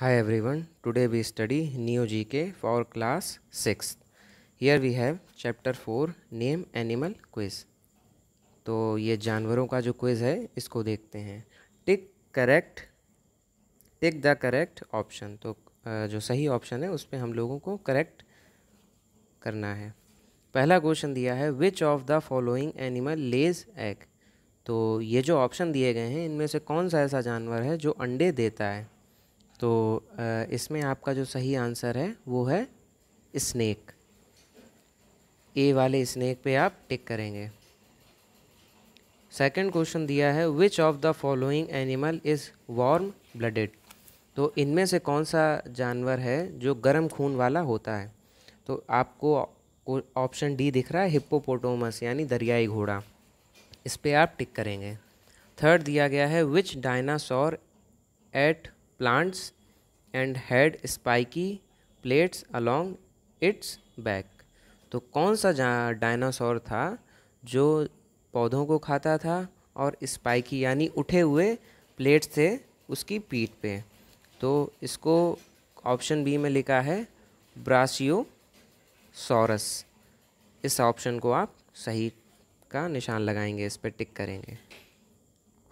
Hi everyone, today we study Neo GK for class 6th. Here we have chapter 4 name animal quiz. तो ये जानवरों का जो quiz है इसको देखते हैं Tick correct, tick the correct option. तो जो सही option है उस पर हम लोगों को correct करना है पहला question दिया है Which of the following animal lays egg? तो ये जो option दिए गए हैं इनमें से कौन सा ऐसा जानवर है जो अंडे देता है तो इसमें आपका जो सही आंसर है वो है स्नैक ए वाले स्नैक पे आप टिक करेंगे सेकंड क्वेश्चन दिया है which of the following animal is warm blooded तो इनमें से कौन सा जानवर है जो गर्म खून वाला होता है तो आपको ऑप्शन डी दिख रहा है हिप्पोपोटोमस यानी दरियाई घोड़ा इस पर आप टिक करेंगे थर्ड दिया गया है which dinosaur ate plants and had spiky plates along its back तो कौन सा डायनासोर था जो पौधों को खाता था और स्पाइकी यानी उठे हुए प्लेट्स थे उसकी पीठ पे तो इसको ऑप्शन बी में लिखा है ब्रासियो सॉरस इस ऑप्शन को आप सही का निशान लगाएंगे इस पर टिक करेंगे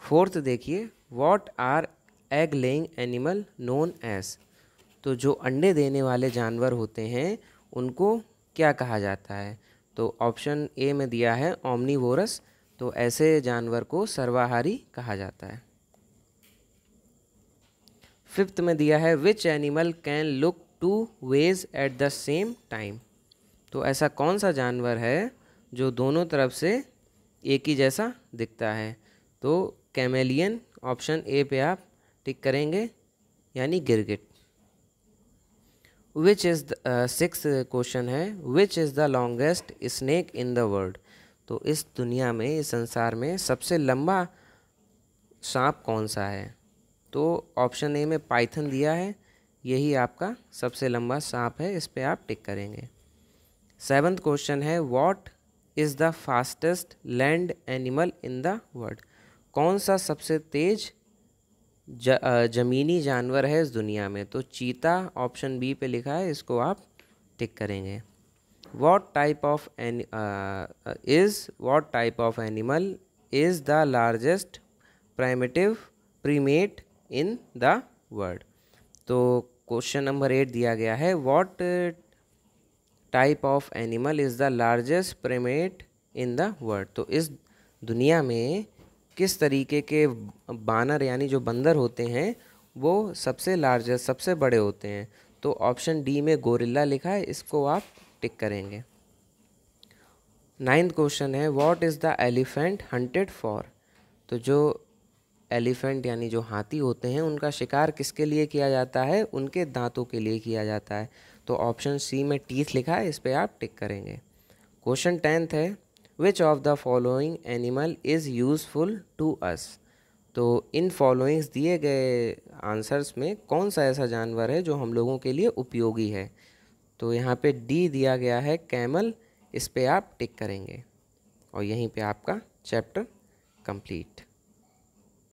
फोर्थ देखिए what are egg laying animal known as तो जो अंडे देने वाले जानवर होते हैं उनको क्या कहा जाता है तो ऑप्शन ए में दिया है ओमनीवोरस तो ऐसे जानवर को सर्वाहारी कहा जाता है फिफ्थ में दिया है which animal can look two ways at the same time तो ऐसा कौन सा जानवर है जो दोनों तरफ से एक ही जैसा दिखता है तो कैमेलियन ऑप्शन ए पे आप टिक करेंगे यानी गिरगिट विच इज़ दिक्स क्वेश्चन है which is the longest snake in the world तो इस दुनिया में इस संसार में सबसे लंबा सांप कौन सा है तो ऑप्शन ए में पाइथन दिया है यही आपका सबसे लंबा सांप है इस पर आप टिक करेंगे सेवन्थ क्वेश्चन है what is the fastest land animal in the world कौन सा सबसे तेज़ ज, जमीनी जानवर है इस दुनिया में तो चीता ऑप्शन बी पे लिखा है इसको आप टिक करेंगे what type of an is what type of animal is the largest primitive primate in the world तो क्वेश्चन नंबर एट दिया गया है what type of animal is the largest primate in the world तो इस दुनिया में किस तरीके के बानर यानी जो बंदर होते हैं वो सबसे लार्जेस्ट सबसे बड़े होते हैं तो ऑप्शन डी में गोरिल्ला लिखा है इसको आप टिक करेंगे नाइन्थ क्वेश्चन है what is the elephant hunted for तो जो एलिफेंट यानी जो हाथी होते हैं उनका शिकार किसके लिए किया जाता है उनके दांतों के लिए किया जाता है तो ऑप्शन सी में टीथ लिखा है इस पर आप टिक करेंगे क्वेश्चन टेंथ है which of the following animal is useful to us तो इन फॉलोइंग्स दिए गए आंसर्स में कौन सा ऐसा जानवर है जो हम लोगों के लिए उपयोगी है तो यहाँ पे डी दिया गया है कैमल इस पर आप टिक करेंगे और यहीं पे आपका चैप्टर कंप्लीट